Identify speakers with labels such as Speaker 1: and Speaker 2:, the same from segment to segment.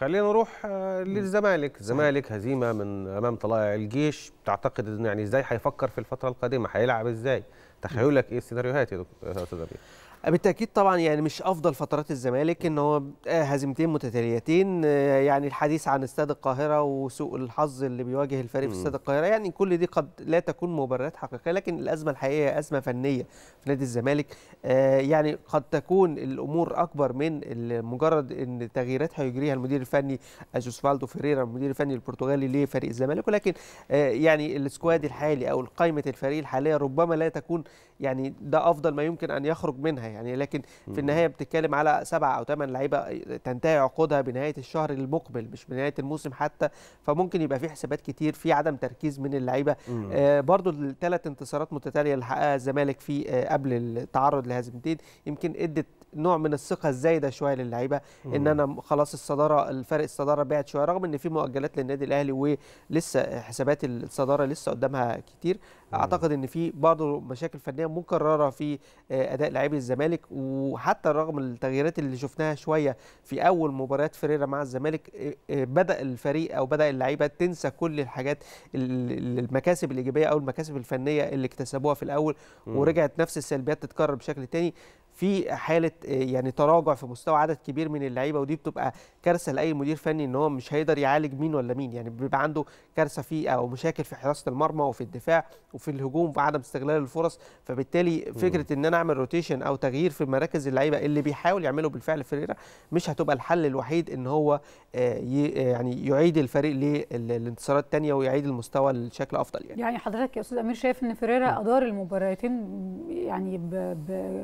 Speaker 1: خلينا نروح آه، للزمالك، الزمالك هزيمه من امام طلائع الجيش، بتعتقد ان يعني ازاي هيفكر في الفتره القادمه؟ هيلعب ازاي؟ تخيلك ايه السيناريوهات يا دكتور بالتاكيد طبعا يعني مش افضل فترات الزمالك ان هو هزيمتين متتاليتين آه، يعني الحديث عن استاد القاهره وسوء الحظ اللي بيواجه الفريق في استاد القاهره يعني كل دي قد لا تكون مبررات حقيقيه لكن الازمه الحقيقيه ازمه فنيه في نادي الزمالك آه، يعني قد تكون الامور اكبر من مجرد ان تغييرات هيجريها المدير الفني جوسفالدو فيريرا المدير الفني البرتغالي لفريق الزمالك ولكن آه، يعني السكواد الحالي او قائمه الفريق الحاليه ربما لا تكون يعني ده افضل ما يمكن ان يخرج منها يعني لكن في النهايه بتتكلم على سبعة او ثمان لعيبه تنتهي عقودها بنهايه الشهر المقبل مش بنهايه الموسم حتى فممكن يبقى في حسابات كتير في عدم تركيز من اللعيبه آه برضو الثلاث انتصارات متتاليه اللي حققها الزمالك في آه قبل التعرض لهزيمتين يمكن ادت نوع من الثقه الزايده شويه للعيبه ان انا خلاص الصداره الفرق الصداره بعد شويه رغم ان في مؤجلات للنادي الاهلي ولسه حسابات الصداره لسه قدامها كتير اعتقد ان في برضه مشاكل فنيه مكرره في آه، اداء لاعبي الزمالك وحتى رغم التغييرات اللي شفناها شويه في اول مباريات فريرة مع الزمالك آه، آه، بدا الفريق او بدا اللعيبه تنسى كل الحاجات المكاسب الايجابيه او المكاسب الفنيه اللي اكتسبوها في الاول ورجعت نفس السلبيات تتكرر بشكل تاني في حاله آه، يعني تراجع في مستوى عدد كبير من اللعيبه ودي بتبقى كارثه لاي مدير فني ان هو مش هيقدر يعالج مين ولا مين يعني بيبقى عنده كارثه في او مشاكل في حراسه المرمى وفي الدفاع وفي الهجوم وعدم استغلال الفرص فبالتالي فكره ان انا اعمل روتيشن او تغيير في مراكز اللعيبه اللي بيحاول يعمله بالفعل فيريرا مش هتبقى الحل الوحيد ان هو آه، آه، يعني يعيد الفريق للانتصارات الثانيه ويعيد المستوى لشكل افضل يعني يعني حضرتك يا استاذ امير شايف ان فيريرا ادار المباراتين يعني ب... ب...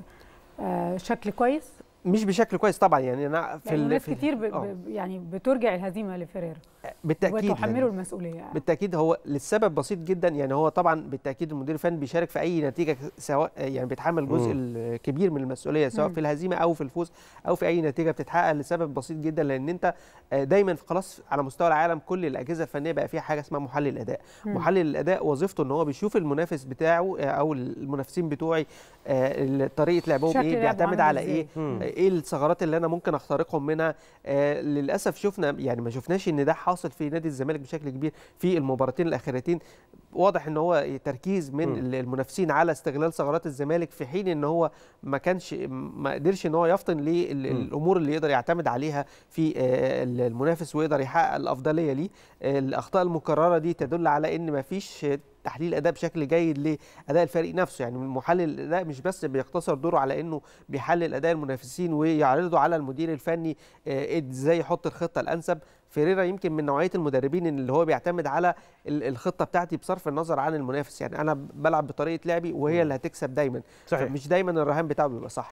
Speaker 1: آه، شكل كويس مش بشكل كويس طبعا يعني انا في يعني ناس كتير آه. ب... يعني بترجع الهزيمه لفيريرا بالتاكيد يعني. وتحمله المسؤوليه يعني. بالتاكيد هو للسبب بسيط جدا يعني هو طبعا بالتاكيد المدير الفني بيشارك في اي نتيجه سواء يعني بيتحمل جزء م. كبير من المسؤوليه سواء م. في الهزيمه او في الفوز او في اي نتيجه بتتحقق لسبب بسيط جدا لان انت دايما خلاص على مستوى العالم كل الاجهزه الفنيه بقى فيها حاجه اسمها محلل الاداء م. محلل الاداء وظيفته ان هو بيشوف المنافس بتاعه او المنافسين بتوعي آه، طريقه لعبهم ايه بيعتمد على ايه ايه الثغرات اللي انا ممكن اخترقهم منها آه للاسف شفنا يعني ما شفناش ان ده حاصل في نادي الزمالك بشكل كبير في المباراتين الاخيرتين واضح ان هو تركيز من م. المنافسين على استغلال ثغرات الزمالك في حين ان هو ما كانش ما قدرش ان هو يفطن للامور اللي يقدر يعتمد عليها في آه، المنافس ويقدر يحقق الافضليه ليه آه، الاخطاء المكرره دي تدل على ان ما فيش تحليل اداء بشكل جيد لاداء الفريق نفسه يعني محلل الاداء مش بس بيقتصر دوره على انه بيحلل اداء المنافسين ويعرضه على المدير الفني آه، ازاي يحط الخطه الانسب فيريرا يمكن من نوعيه المدربين اللي هو بيعتمد على الخطه بتاعتي بصرف النظر عن المنافس يعني انا بلعب بطريقه لعبي وهي اللي هتكسب دايما صحيح. مش دايما الرهان بتاعه بيبقى صح